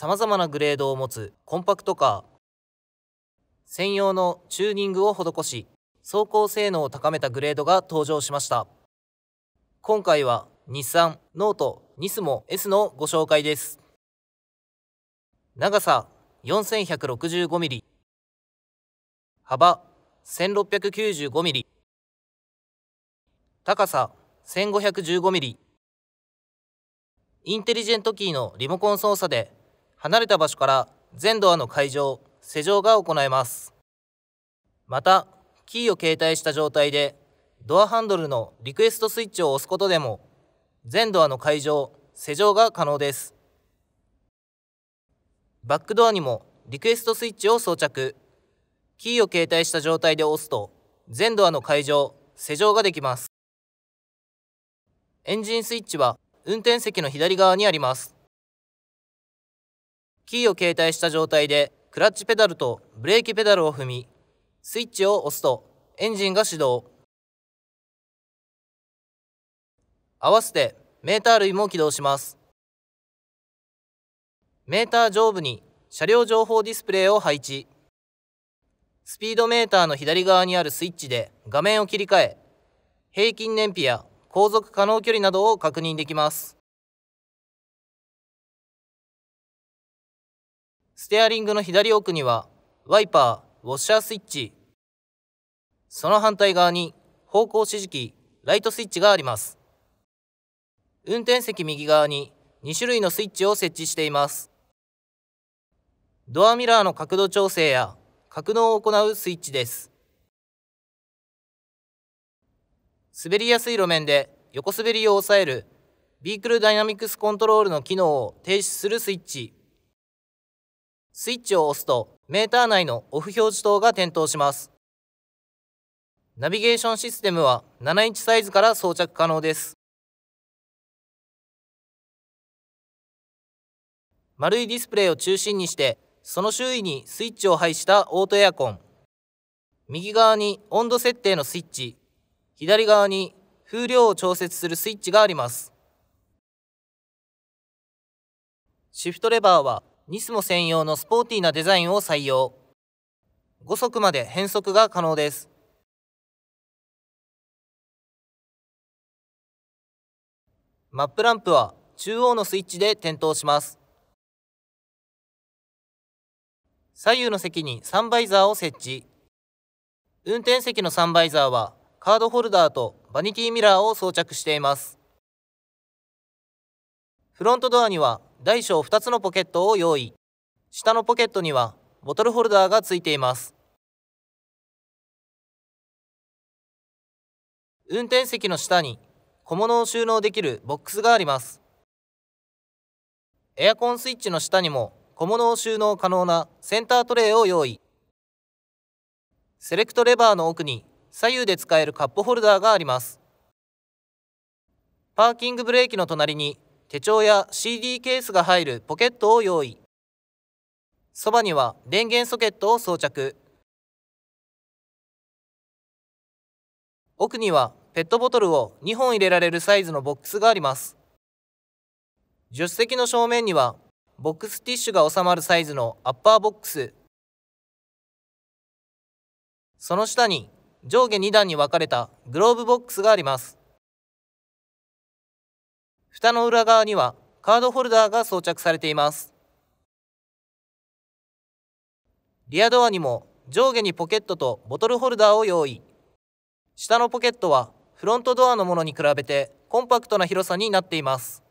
さまざまなグレードを持つコンパクトカー専用のチューニングを施し走行性能を高めたグレードが登場しました今回は日産ノートニスモ S のご紹介です長さ 4165mm 幅 1695mm 高さ 1515mm インテリジェントキーのリモコン操作で離れた場所から全ドアの解錠・施錠が行えますまたキーを携帯した状態でドアハンドルのリクエストスイッチを押すことでも全ドアの解錠・施錠が可能ですバックドアにもリクエストスイッチを装着キーを携帯した状態で押すと全ドアの解錠・施錠ができますエンジンスイッチは運転席の左側にありますキーを携帯した状態でクラッチペダルとブレーキペダルを踏みスイッチを押すとエンジンが始動合わせてメーター類も起動しますメーター上部に車両情報ディスプレイを配置スピードメーターの左側にあるスイッチで画面を切り替え平均燃費や航続可能距離などを確認できますステアリングの左奥にはワイパー、ウォッシャースイッチ、その反対側に方向指示器、ライトスイッチがあります。運転席右側に2種類のスイッチを設置しています。ドアミラーの角度調整や格納を行うスイッチです。滑りやすい路面で横滑りを抑えるビークルダイナミクスコントロールの機能を停止するスイッチ。スイッチを押すとメーター内のオフ表示灯が点灯します。ナビゲーションシステムは7インチサイズから装着可能です。丸いディスプレイを中心にして、その周囲にスイッチを配したオートエアコン。右側に温度設定のスイッチ、左側に風量を調節するスイッチがあります。シフトレバーはニスモ専用のスポーティーなデザインを採用5速まで変速が可能ですマップランプは中央のスイッチで点灯します左右の席にサンバイザーを設置運転席のサンバイザーはカードホルダーとバニティミラーを装着していますフロントドアには大小2つのポケットを用意下のポケットにはボトルホルダーがついています運転席の下に小物を収納できるボックスがありますエアコンスイッチの下にも小物を収納可能なセンタートレイを用意セレクトレバーの奥に左右で使えるカップホルダーがありますパーキングブレーキの隣に手帳や CD ケースが入るポケットを用意そばには電源ソケットを装着奥にはペットボトルを2本入れられるサイズのボックスがあります助手席の正面にはボックスティッシュが収まるサイズのアッパーボックスその下に上下2段に分かれたグローブボックスがあります蓋の裏側にはカードホルダーが装着されています。リアドアにも上下にポケットとボトルホルダーを用意。下のポケットはフロントドアのものに比べてコンパクトな広さになっています。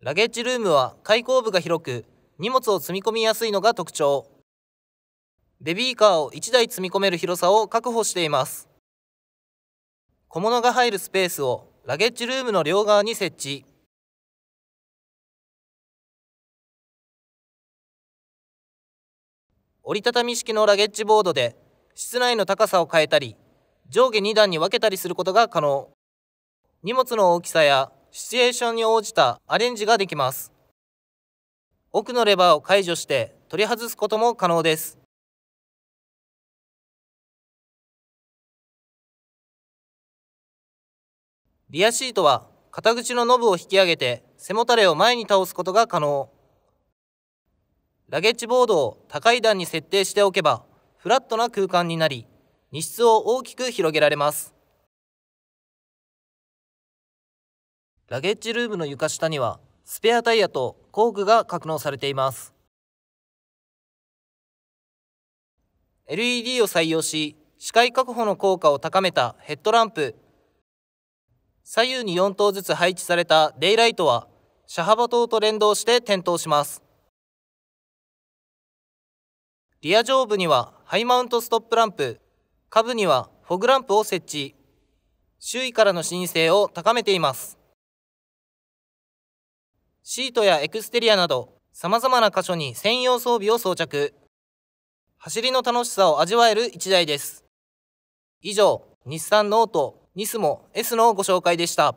ラゲッジルームは開口部が広く荷物を積み込みやすいのが特徴。ベビーカーを1台積み込める広さを確保しています。小物が入るスペースをラゲッジルームの両側に設置折りたたみ式のラゲッジボードで室内の高さを変えたり上下2段に分けたりすることが可能荷物の大きさやシチュエーションに応じたアレンジができます奥のレバーを解除して取り外すことも可能ですリアシートは肩口のノブを引き上げて背もたれを前に倒すことが可能。ラゲッジボードを高い段に設定しておけばフラットな空間になり、荷室を大きく広げられます。ラゲッジルームの床下にはスペアタイヤと工具が格納されています。LED を採用し視界確保の効果を高めたヘッドランプ左右に4灯ずつ配置されたデイライトは車幅灯と連動して点灯しますリア上部にはハイマウントストップランプ下部にはフォグランプを設置周囲からの視性を高めていますシートやエクステリアなどさまざまな箇所に専用装備を装着走りの楽しさを味わえる1台です以上日産ノートニスモ S のご紹介でした。